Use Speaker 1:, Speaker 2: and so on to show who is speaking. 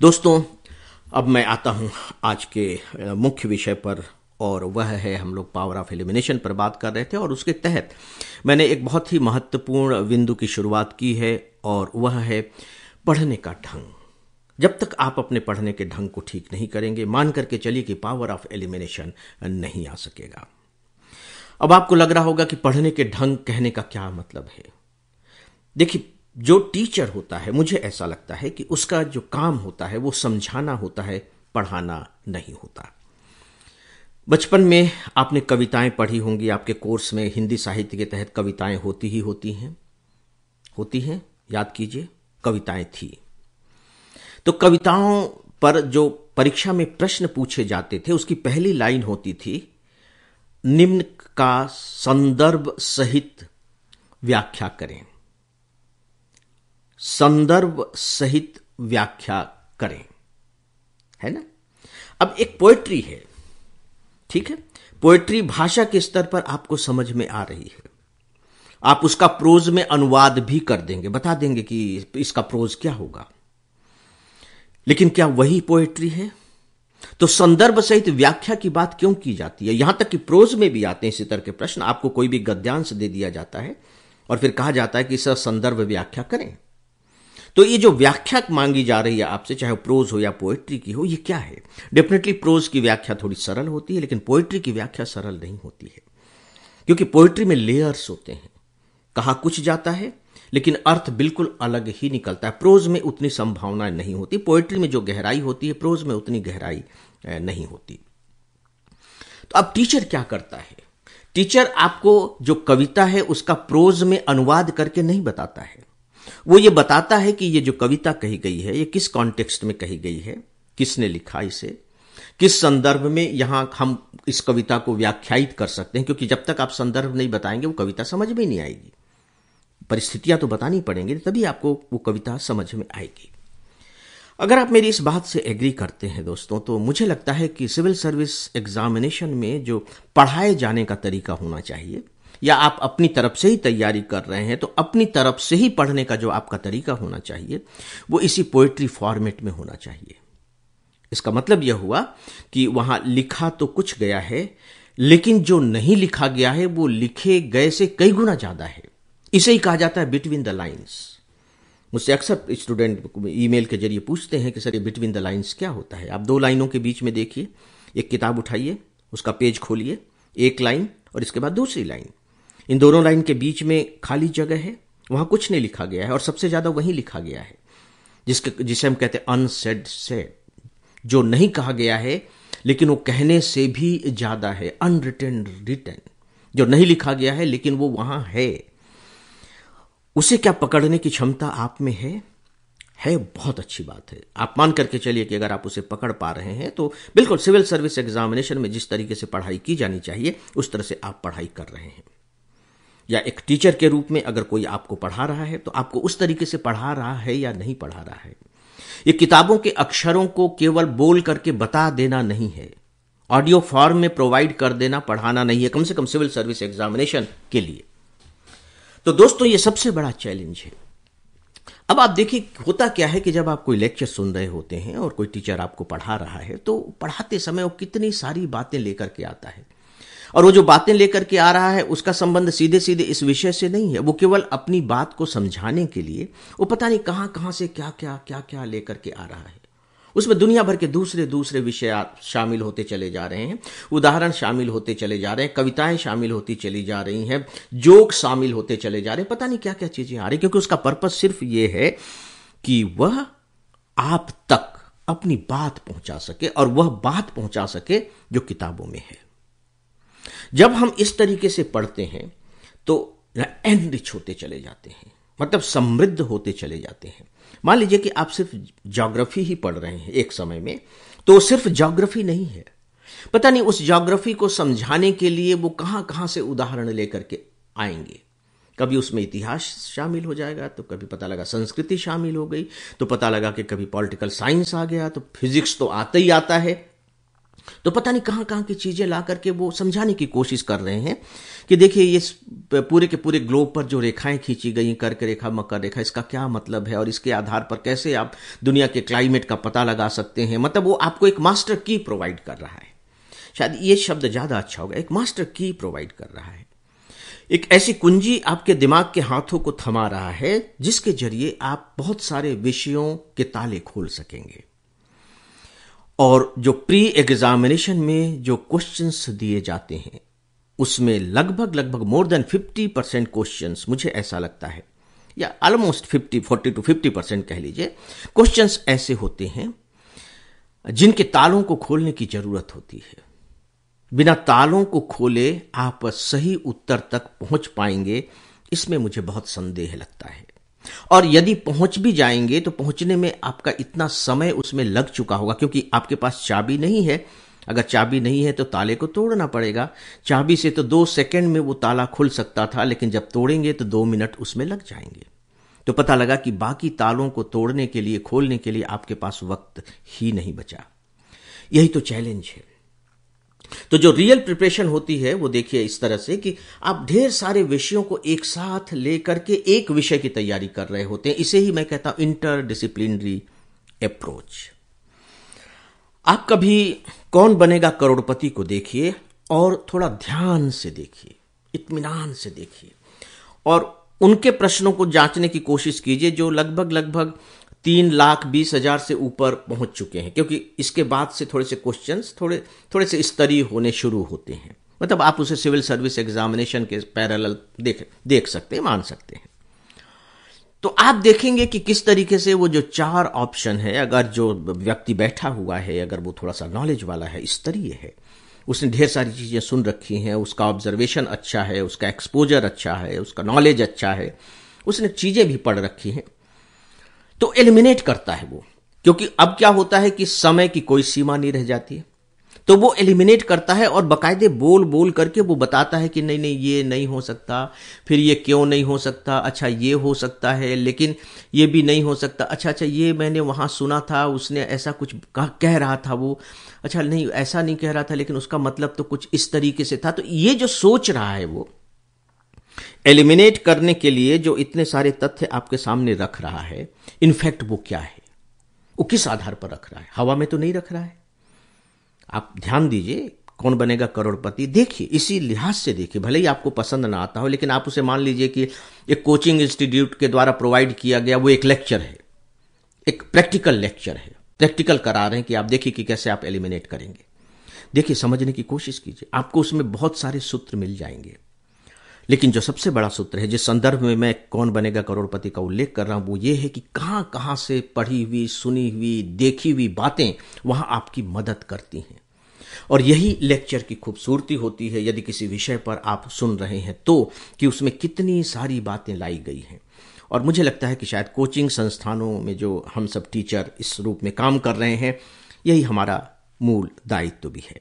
Speaker 1: दोस्तों अब मैं आता हूं आज के मुख्य विषय पर और वह है हम लोग पावर ऑफ एलिमिनेशन पर बात कर रहे थे और उसके तहत मैंने एक बहुत ही महत्वपूर्ण बिंदु की शुरुआत की है और वह है पढ़ने का ढंग जब तक आप अपने पढ़ने के ढंग को ठीक नहीं करेंगे मान करके चलिए कि पावर ऑफ एलिमिनेशन नहीं आ सकेगा अब आपको लग रहा होगा कि पढ़ने के ढंग कहने का क्या मतलब है देखिए जो टीचर होता है मुझे ऐसा लगता है कि उसका जो काम होता है वो समझाना होता है पढ़ाना नहीं होता बचपन में आपने कविताएं पढ़ी होंगी आपके कोर्स में हिंदी साहित्य के तहत कविताएं होती ही होती हैं होती हैं याद कीजिए कविताएं थी तो कविताओं पर जो परीक्षा में प्रश्न पूछे जाते थे उसकी पहली लाइन होती थी निम्न का संदर्भ सहित व्याख्या करें संदर्भ सहित व्याख्या करें है ना अब एक पोएट्री है ठीक है पोएट्री भाषा के स्तर पर आपको समझ में आ रही है आप उसका प्रोज में अनुवाद भी कर देंगे बता देंगे कि इसका प्रोज क्या होगा लेकिन क्या वही पोएट्री है तो संदर्भ सहित व्याख्या की बात क्यों की जाती है यहां तक कि प्रोज में भी आते हैं इसी तरह के प्रश्न आपको कोई भी गद्यांश दे दिया जाता है और फिर कहा जाता है कि इसका संदर्भ व्याख्या करें तो ये जो व्याख्या मांगी जा रही है आपसे चाहे प्रोज हो या पोएट्री की हो ये क्या है डेफिनेटली प्रोज की व्याख्या थोड़ी सरल होती है लेकिन पोएट्री की व्याख्या सरल नहीं होती है क्योंकि पोएट्री में लेयर्स होते हैं कहा कुछ जाता है लेकिन अर्थ बिल्कुल अलग ही निकलता है प्रोज में उतनी संभावना नहीं होती पोएट्री में जो गहराई होती है प्रोज में उतनी गहराई नहीं होती तो अब टीचर क्या करता है टीचर आपको जो कविता है उसका प्रोज में अनुवाद करके नहीं बताता है वो ये बताता है कि ये जो कविता कही गई है ये किस कॉन्टेक्स्ट में कही गई है किसने लिखा इसे किस संदर्भ में यहां हम इस कविता को व्याख्यायित कर सकते हैं क्योंकि जब तक आप संदर्भ नहीं बताएंगे वो कविता समझ में नहीं आएगी परिस्थितियां तो बतानी पड़ेंगी तभी आपको वो कविता समझ में आएगी अगर आप मेरी इस बात से एग्री करते हैं दोस्तों तो मुझे लगता है कि सिविल सर्विस एग्जामिनेशन में जो पढ़ाए जाने का तरीका होना चाहिए या आप अपनी तरफ से ही तैयारी कर रहे हैं तो अपनी तरफ से ही पढ़ने का जो आपका तरीका होना चाहिए वो इसी पोइट्री फॉर्मेट में होना चाहिए इसका मतलब यह हुआ कि वहां लिखा तो कुछ गया है लेकिन जो नहीं लिखा गया है वो लिखे गए से कई गुना ज्यादा है इसे ही कहा जाता है बिटवीन द लाइन्स मुझसे अक्सर स्टूडेंट ईमेल के जरिए पूछते हैं कि सर ये बिटवीन द लाइन्स क्या होता है आप दो लाइनों के बीच में देखिए एक किताब उठाइए उसका पेज खोलिए एक लाइन और इसके बाद दूसरी लाइन इन दोनों लाइन के बीच में खाली जगह है वहां कुछ नहीं लिखा गया है और सबसे ज़्यादा वही लिखा गया है जिसके जिसे हम कहते हैं अनसेड सेड जो नहीं कहा गया है लेकिन वो कहने से भी ज़्यादा है अनरिटर्न रिटर्न जो नहीं लिखा गया है लेकिन वो वहां है उसे क्या पकड़ने की क्षमता आप में है है बहुत अच्छी बात है आप मान करके चलिए कि अगर आप उसे पकड़ पा रहे हैं तो बिल्कुल सिविल सर्विस एग्जामिनेशन में जिस तरीके से पढ़ाई की जानी चाहिए उस तरह से आप पढ़ाई कर रहे हैं या एक टीचर के रूप में अगर कोई आपको पढ़ा रहा है तो आपको उस तरीके से पढ़ा रहा है या नहीं पढ़ा रहा है ये किताबों के अक्षरों को केवल बोल करके बता देना नहीं है ऑडियो फॉर्म में प्रोवाइड कर देना पढ़ाना नहीं है कम से कम सिविल सर्विस एग्जामिनेशन के लिए तो दोस्तों ये सबसे बड़ा चैलेंज है अब आप देखिए होता क्या है कि जब आप कोई लेक्चर सुन रहे होते हैं और कोई टीचर आपको पढ़ा रहा है तो पढ़ाते समय वो कितनी सारी बातें लेकर के आता है और वो जो बातें लेकर के आ रहा है उसका संबंध सीधे सीधे इस विषय से नहीं है वो केवल अपनी बात को समझाने के लिए वो पता नहीं कहाँ कहाँ से क्या क्या क्या क्या लेकर के आ रहा है उसमें दुनिया भर के दूसरे दूसरे विषय शामिल होते चले जा रहे हैं उदाहरण शामिल होते चले जा रहे हैं कविताएं शामिल होती चली जा रही हैं जोक शामिल होते चले जा रहे हैं पता नहीं क्या क्या चीजें आ रही क्योंकि उसका पर्पज सिर्फ ये है कि वह आप तक अपनी बात पहुंचा सके और वह बात पहुंचा सके जो किताबों में है जब हम इस तरीके से पढ़ते हैं तो एनरिच होते चले जाते हैं मतलब समृद्ध होते चले जाते हैं मान लीजिए कि आप सिर्फ जोग्राफी ही पढ़ रहे हैं एक समय में तो सिर्फ जोग्राफी नहीं है पता नहीं उस जोग्राफी को समझाने के लिए वो कहां कहां से उदाहरण लेकर के आएंगे कभी उसमें इतिहास शामिल हो जाएगा तो कभी पता लगा संस्कृति शामिल हो गई तो पता लगा कि कभी पॉलिटिकल साइंस आ गया तो फिजिक्स तो आता ही आता है तो पता नहीं कहां कहां की चीज़ें ला करके वो समझाने की कोशिश कर रहे हैं कि देखिए ये पूरे के पूरे ग्लोब पर जो रेखाएं खींची गई कर्क रेखा मकर रेखा इसका क्या मतलब है और इसके आधार पर कैसे आप दुनिया के क्लाइमेट का पता लगा सकते हैं मतलब वो आपको एक मास्टर की प्रोवाइड कर रहा है शायद ये शब्द ज़्यादा अच्छा होगा एक मास्टर की प्रोवाइड कर रहा है एक ऐसी कुंजी आपके दिमाग के हाथों को थमा रहा है जिसके जरिए आप बहुत सारे विषयों के ताले खोल सकेंगे और जो प्री एग्जामिनेशन में जो क्वेश्चंस दिए जाते हैं उसमें लगभग लगभग मोर देन 50 परसेंट क्वेश्चन मुझे ऐसा लगता है या ऑलमोस्ट 50 40 टू 50 परसेंट कह लीजिए क्वेश्चंस ऐसे होते हैं जिनके तालों को खोलने की जरूरत होती है बिना तालों को खोले आप सही उत्तर तक पहुंच पाएंगे इसमें मुझे बहुत संदेह लगता है और यदि पहुंच भी जाएंगे तो पहुंचने में आपका इतना समय उसमें लग चुका होगा क्योंकि आपके पास चाबी नहीं है अगर चाबी नहीं है तो ताले को तोड़ना पड़ेगा चाबी से तो दो सेकंड में वो ताला खुल सकता था लेकिन जब तोड़ेंगे तो दो मिनट उसमें लग जाएंगे तो पता लगा कि बाकी तालों को तोड़ने के लिए खोलने के लिए आपके पास वक्त ही नहीं बचा यही तो चैलेंज है तो जो रियल प्रिपरेशन होती है वो देखिए इस तरह से कि आप ढेर सारे विषयों को एक साथ लेकर के एक विषय की तैयारी कर रहे होते हैं इसे ही मैं कहता हूं इंटर डिसिप्लिनरी अप्रोच आप कभी कौन बनेगा करोड़पति को देखिए और थोड़ा ध्यान से देखिए इत्मीनान से देखिए और उनके प्रश्नों को जांचने की कोशिश कीजिए जो लगभग लगभग तीन लाख बीस हजार से ऊपर पहुंच चुके हैं क्योंकि इसके बाद से थोड़े से क्वेश्चन थोड़े थोड़े से स्तरीय होने शुरू होते हैं मतलब आप उसे सिविल सर्विस एग्जामिनेशन के पैरल देख देख सकते हैं मान सकते हैं तो आप देखेंगे कि किस तरीके से वो जो चार ऑप्शन है अगर जो व्यक्ति बैठा हुआ है अगर वो थोड़ा सा नॉलेज वाला है स्तरीय है उसने ढेर सारी चीज़ें सुन रखी हैं उसका ऑब्जर्वेशन अच्छा है उसका एक्सपोजर अच्छा है उसका नॉलेज अच्छा है उसने चीज़ें भी पढ़ रखी हैं तो एलिमिनेट करता है वो क्योंकि अब क्या होता है कि समय की कोई सीमा नहीं रह जाती है तो वो एलिमिनेट करता है और बकायदे बोल बोल करके वो बताता है कि नहीं नहीं ये नहीं हो सकता फिर ये क्यों नहीं हो सकता अच्छा ये हो सकता है लेकिन ये भी नहीं हो सकता अच्छा अच्छा ये मैंने वहाँ सुना था उसने ऐसा कुछ कह, कह रहा था वो अच्छा नहीं ऐसा नहीं कह रहा था लेकिन उसका मतलब तो कुछ इस तरीके से था तो ये जो सोच रहा है वो एलिमिनेट करने के लिए जो इतने सारे तथ्य आपके सामने रख रहा है इनफैक्ट वो क्या है वो किस आधार पर रख रहा है हवा में तो नहीं रख रहा है आप ध्यान दीजिए कौन बनेगा करोड़पति देखिए इसी लिहाज से देखिए भले ही आपको पसंद ना आता हो लेकिन आप उसे मान लीजिए कि एक कोचिंग इंस्टीट्यूट के द्वारा प्रोवाइड किया गया वो एक लेक्चर है एक प्रैक्टिकल लेक्चर है प्रैक्टिकल करा रहे हैं कि आप देखिए कि कैसे आप एलिमिनेट करेंगे देखिए समझने की कोशिश कीजिए आपको उसमें बहुत सारे सूत्र मिल जाएंगे लेकिन जो सबसे बड़ा सूत्र है जिस संदर्भ में मैं कौन बनेगा करोड़पति का उल्लेख कर रहा हूं वो ये है कि कहां कहां से पढ़ी हुई सुनी हुई देखी हुई बातें वहां आपकी मदद करती हैं और यही लेक्चर की खूबसूरती होती है यदि किसी विषय पर आप सुन रहे हैं तो कि उसमें कितनी सारी बातें लाई गई हैं और मुझे लगता है कि शायद कोचिंग संस्थानों में जो हम सब टीचर इस रूप में काम कर रहे हैं यही हमारा मूल दायित्व तो भी है